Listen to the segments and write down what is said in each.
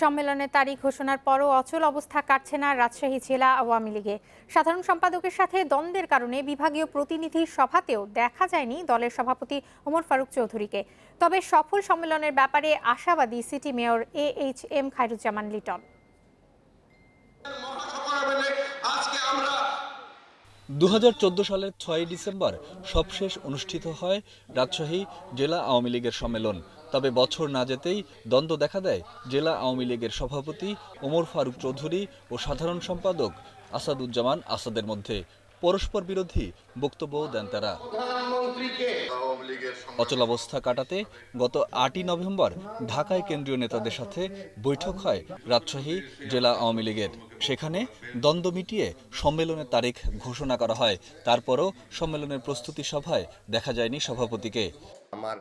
সম্মেলনের তারিখ ঘোষণার পরও অচল অবস্থা কাটছে না রাজশাহী জেলা আওয়ামী লীগে সাধারণ সম্পাদকের সাথে দ্বন্দ্বের কারণে বিভাগীয় প্রতিনিধি সভাতেও দেখা যায়নি দলের সভাপতি ওমর ফারুক চৌধুরীকে তবে সফল সম্মেলনের ব্যাপারে আশাবাদী city mayor A H M Khairuzzaman Liton দু সালের ছয় ডিসেম্বর সবশেষ অনুষ্ঠিত হয় রাজশাহী জেলা আওয়ামী লীগের সম্মেলন তবে বছর না যেতেই দ্বন্দ্ব দেখা দেয় জেলা আওয়ামী লীগের সভাপতি ওমর ফারুক চৌধুরী ও সাধারণ সম্পাদক আসাদুজ্জামান আসাদের মধ্যে পরস্পর বিরোধী বক্তব্য দেন তারা অচলাবস্থা কাটাতে গত আটই নভেম্বর ঢাকায় কেন্দ্রীয় নেতাদের সাথে বৈঠক হয় রাজশাহী জেলা আওয়ামী লীগের সেখানে দ্বন্দ্ব মিটিয়ে সম্মেলনের তারিখ ঘোষণা করা হয় তারপরও সম্মেলনের প্রস্তুতি সভায় দেখা যায়নি সভাপতিকে আমার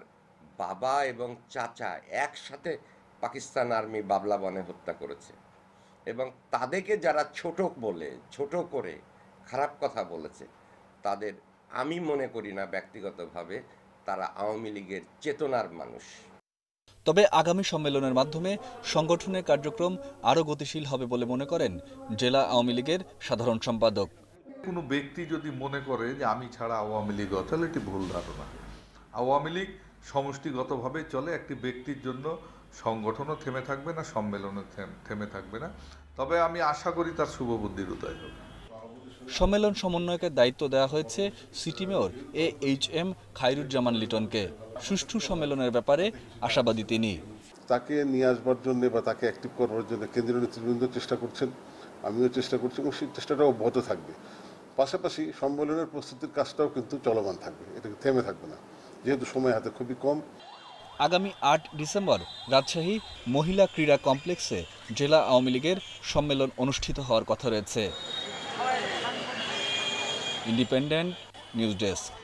বাবা এবং চাচা একসাথে পাকিস্তান আর্মি বাবলা বনে হত্যা করেছে এবং তাদেরকে যারা ছোট বলে ছোট করে খারাপ কথা বলেছে তাদের আমি মনে করি না ব্যক্তিগতভাবে তারা আওয়ামী লীগের চেতনার মানুষ তবে আগামী সম্মেলনের মাধ্যমে সংগঠনের কার্যক্রম আরও গতিশীল হবে বলে মনে করেন জেলা আওয়ামী লীগের সাধারণ সম্পাদক কোনো ব্যক্তি যদি মনে করে যে আমি ছাড়া আওয়ামী লীগ তাহলে এটি ভুল ধারণা আওয়ামী লীগ সমষ্টিগতভাবে চলে একটি ব্যক্তির জন্য সংগঠনও থেমে থাকবে না সম্মেলনও থেমে থাকবে না তবে আমি আশা করি তার শুভ বুদ্ধির উদয় হবে সম্মেলন সমন্বয়কে দায়িত্ব দেওয়া হয়েছে city mayor A H M Khairuzzaman লিটনকে সুষ্ঠু সম্মেলনের ব্যাপারে আশাবাদী তিনি তাকে নিয়ে আসবার জন্য বা তাকে অ্যাক্টিভ করবার জন্য কেন্দ্রীয় নেতৃবৃন্দ চেষ্টা করছেন আমিও চেষ্টা করছি এবং সেই চেষ্টাটা অব্যাহত থাকবে পাশাপাশি সম্মেলনের প্রস্তুতির কাজটাও কিন্তু চলমান থাকবে এটা থেমে থাকবে না যেহেতু সময় হাতে খুবই কম আগামী আট ডিসেম্বর রাজশাহী মহিলা ক্রীড়া কমপ্লেক্সে জেলা আওয়ামী লীগের সম্মেলন অনুষ্ঠিত হওয়ার কথা রয়েছে ইন্ডিপেন্ডেন্ট নিউজ ডেস্ক